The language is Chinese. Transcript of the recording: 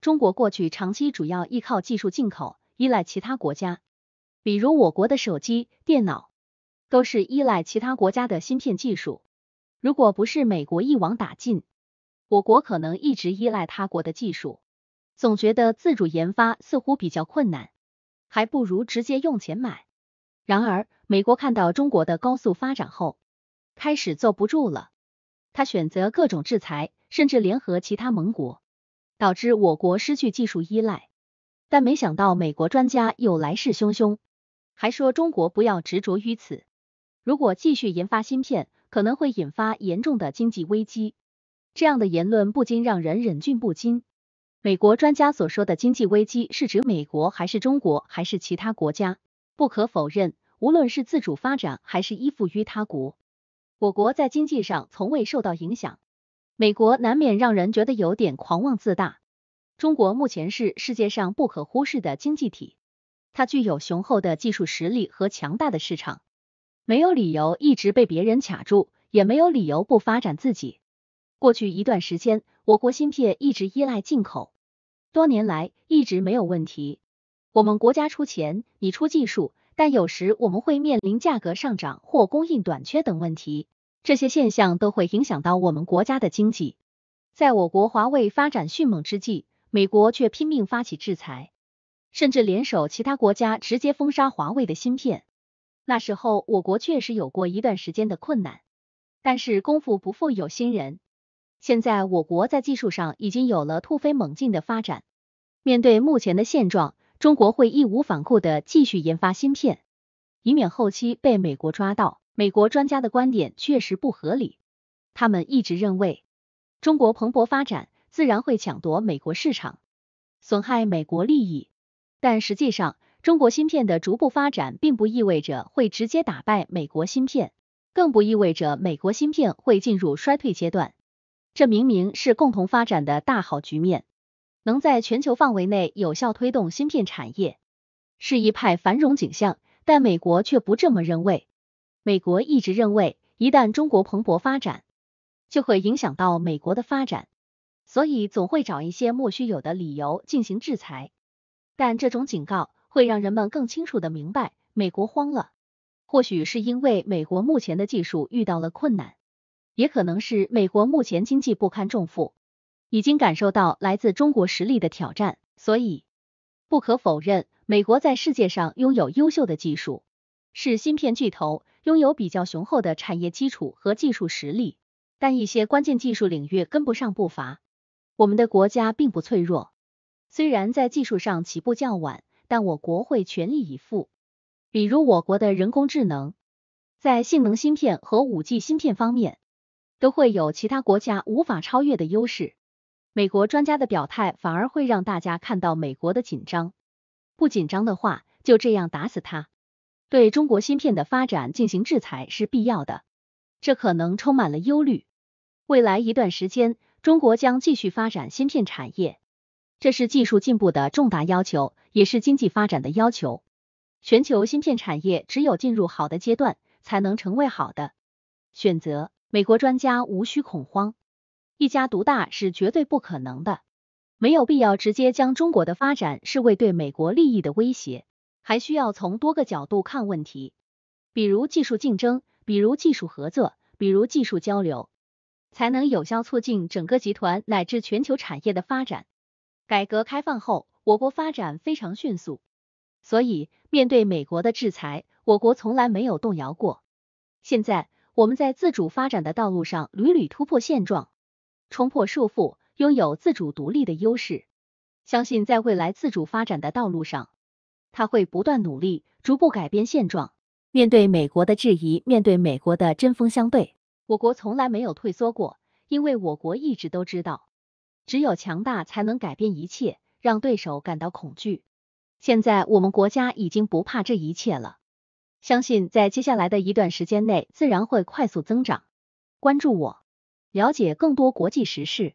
中国过去长期主要依靠技术进口，依赖其他国家，比如我国的手机、电脑都是依赖其他国家的芯片技术。如果不是美国一网打尽，我国可能一直依赖他国的技术，总觉得自主研发似乎比较困难，还不如直接用钱买。然而，美国看到中国的高速发展后，开始坐不住了，他选择各种制裁，甚至联合其他盟国。导致我国失去技术依赖，但没想到美国专家又来势汹汹，还说中国不要执着于此，如果继续研发芯片，可能会引发严重的经济危机。这样的言论不禁让人忍俊不禁。美国专家所说的经济危机是指美国还是中国还是其他国家？不可否认，无论是自主发展还是依附于他国，我国在经济上从未受到影响。美国难免让人觉得有点狂妄自大。中国目前是世界上不可忽视的经济体，它具有雄厚的技术实力和强大的市场，没有理由一直被别人卡住，也没有理由不发展自己。过去一段时间，我国芯片一直依赖进口，多年来一直没有问题。我们国家出钱，你出技术，但有时我们会面临价格上涨或供应短缺等问题。这些现象都会影响到我们国家的经济。在我国华为发展迅猛之际，美国却拼命发起制裁，甚至联手其他国家直接封杀华为的芯片。那时候，我国确实有过一段时间的困难，但是功夫不负有心人，现在我国在技术上已经有了突飞猛进的发展。面对目前的现状，中国会义无反顾的继续研发芯片，以免后期被美国抓到。美国专家的观点确实不合理，他们一直认为中国蓬勃发展，自然会抢夺美国市场，损害美国利益。但实际上，中国芯片的逐步发展，并不意味着会直接打败美国芯片，更不意味着美国芯片会进入衰退阶段。这明明是共同发展的大好局面，能在全球范围内有效推动芯片产业，是一派繁荣景象。但美国却不这么认为。美国一直认为，一旦中国蓬勃发展，就会影响到美国的发展，所以总会找一些莫须有的理由进行制裁。但这种警告会让人们更清楚的明白，美国慌了。或许是因为美国目前的技术遇到了困难，也可能是美国目前经济不堪重负，已经感受到来自中国实力的挑战。所以，不可否认，美国在世界上拥有优秀的技术，是芯片巨头。拥有比较雄厚的产业基础和技术实力，但一些关键技术领域跟不上步伐。我们的国家并不脆弱，虽然在技术上起步较晚，但我国会全力以赴。比如我国的人工智能，在性能芯片和五 G 芯片方面，都会有其他国家无法超越的优势。美国专家的表态反而会让大家看到美国的紧张。不紧张的话，就这样打死他。对中国芯片的发展进行制裁是必要的，这可能充满了忧虑。未来一段时间，中国将继续发展芯片产业，这是技术进步的重大要求，也是经济发展的要求。全球芯片产业只有进入好的阶段，才能成为好的选择。美国专家无需恐慌，一家独大是绝对不可能的，没有必要直接将中国的发展视为对美国利益的威胁。还需要从多个角度看问题，比如技术竞争，比如技术合作，比如技术交流，才能有效促进整个集团乃至全球产业的发展。改革开放后，我国发展非常迅速，所以面对美国的制裁，我国从来没有动摇过。现在我们在自主发展的道路上屡屡突破现状，冲破束缚，拥有自主独立的优势。相信在未来自主发展的道路上，他会不断努力，逐步改变现状。面对美国的质疑，面对美国的针锋相对，我国从来没有退缩过。因为我国一直都知道，只有强大才能改变一切，让对手感到恐惧。现在我们国家已经不怕这一切了。相信在接下来的一段时间内，自然会快速增长。关注我，了解更多国际时事。